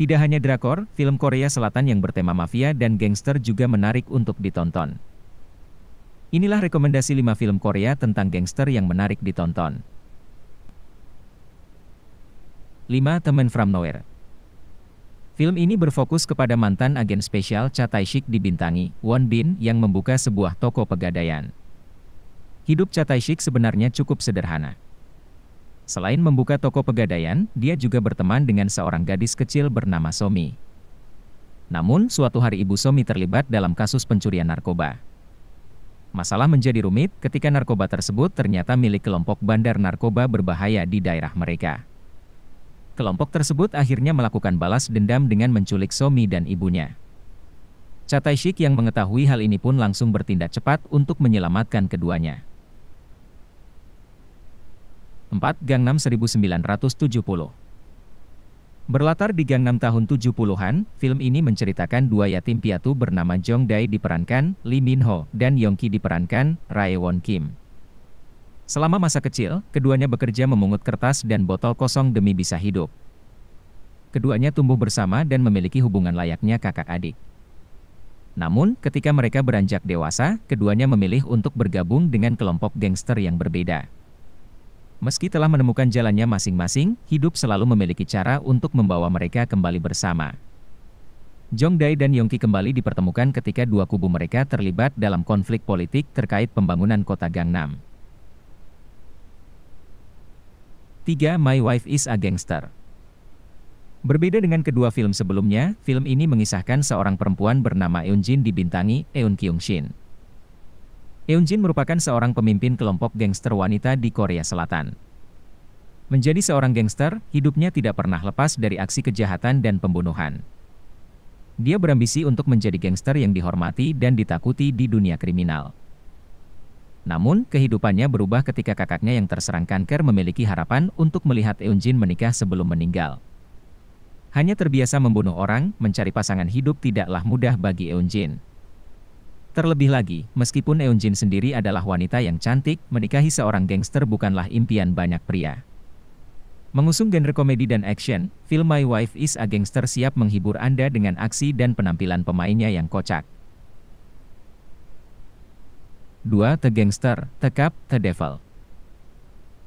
Tidak hanya drakor, film Korea Selatan yang bertema mafia dan gangster juga menarik untuk ditonton. Inilah rekomendasi 5 film Korea tentang gangster yang menarik ditonton. 5. Teman From Nowhere Film ini berfokus kepada mantan agen spesial Cha Tae-shik dibintangi Won Bin yang membuka sebuah toko pegadaian. Hidup Cha Tae-shik sebenarnya cukup sederhana. Selain membuka toko pegadaian, dia juga berteman dengan seorang gadis kecil bernama Somi. Namun, suatu hari ibu Somi terlibat dalam kasus pencurian narkoba. Masalah menjadi rumit ketika narkoba tersebut ternyata milik kelompok bandar narkoba berbahaya di daerah mereka. Kelompok tersebut akhirnya melakukan balas dendam dengan menculik Somi dan ibunya. Chataishik yang mengetahui hal ini pun langsung bertindak cepat untuk menyelamatkan keduanya. 4 Gangnam 1970. Berlatar di Gangnam tahun 70-an, film ini menceritakan dua yatim piatu bernama Jong Dae diperankan Lee Min Ho dan Yong Ki diperankan Rae Won Kim. Selama masa kecil, keduanya bekerja memungut kertas dan botol kosong demi bisa hidup. Keduanya tumbuh bersama dan memiliki hubungan layaknya kakak adik. Namun, ketika mereka beranjak dewasa, keduanya memilih untuk bergabung dengan kelompok gangster yang berbeda. Meski telah menemukan jalannya masing-masing, hidup selalu memiliki cara untuk membawa mereka kembali bersama. Jongdae dan Yongki kembali dipertemukan ketika dua kubu mereka terlibat dalam konflik politik terkait pembangunan kota Gangnam. 3. My Wife is a Gangster Berbeda dengan kedua film sebelumnya, film ini mengisahkan seorang perempuan bernama Eun Jin dibintangi Eun Kyung Shin. Eunjin merupakan seorang pemimpin kelompok gangster wanita di Korea Selatan. Menjadi seorang gangster, hidupnya tidak pernah lepas dari aksi kejahatan dan pembunuhan. Dia berambisi untuk menjadi gangster yang dihormati dan ditakuti di dunia kriminal. Namun, kehidupannya berubah ketika kakaknya yang terserang kanker memiliki harapan untuk melihat Eunjin menikah sebelum meninggal. Hanya terbiasa membunuh orang, mencari pasangan hidup tidaklah mudah bagi Eunjin. Terlebih lagi, meskipun Eunjin sendiri adalah wanita yang cantik, menikahi seorang gangster bukanlah impian banyak pria. Mengusung genre komedi dan action, film My Wife is a Gangster siap menghibur Anda dengan aksi dan penampilan pemainnya yang kocak. 2. The Gangster, The Cup, The Devil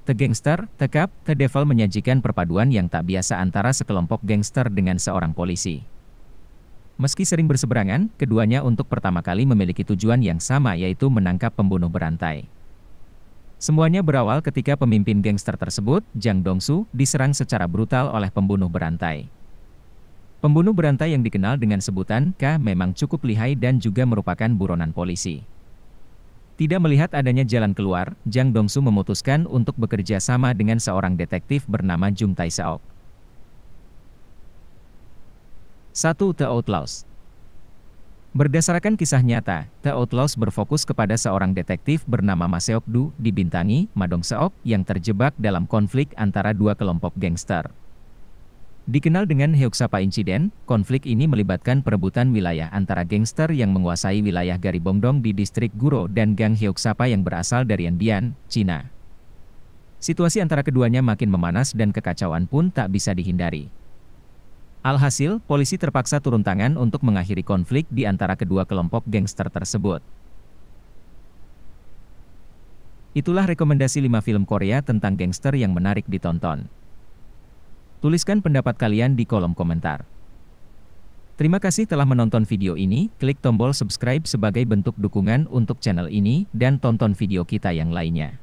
The Gangster, The Cup, The Devil menyajikan perpaduan yang tak biasa antara sekelompok gangster dengan seorang polisi. Meski sering berseberangan, keduanya untuk pertama kali memiliki tujuan yang sama yaitu menangkap pembunuh berantai. Semuanya berawal ketika pemimpin gangster tersebut, Jang Dongsu, diserang secara brutal oleh pembunuh berantai. Pembunuh berantai yang dikenal dengan sebutan K memang cukup lihai dan juga merupakan buronan polisi. Tidak melihat adanya jalan keluar, Jang Dongsu memutuskan untuk bekerja sama dengan seorang detektif bernama Jung Tae-seok. 1. The Outlaws Berdasarkan kisah nyata, The Outlaws berfokus kepada seorang detektif bernama Maseok Du, dibintangi Madong Seok, yang terjebak dalam konflik antara dua kelompok gangster. Dikenal dengan Heuksapa Insiden, konflik ini melibatkan perebutan wilayah antara gangster yang menguasai wilayah Garibongdong di distrik Guro dan gang Heuksapa yang berasal dari Yanbian, Cina. Situasi antara keduanya makin memanas dan kekacauan pun tak bisa dihindari. Alhasil, polisi terpaksa turun tangan untuk mengakhiri konflik di antara kedua kelompok gangster tersebut. Itulah rekomendasi 5 film Korea tentang gangster yang menarik ditonton. Tuliskan pendapat kalian di kolom komentar. Terima kasih telah menonton video ini, klik tombol subscribe sebagai bentuk dukungan untuk channel ini, dan tonton video kita yang lainnya.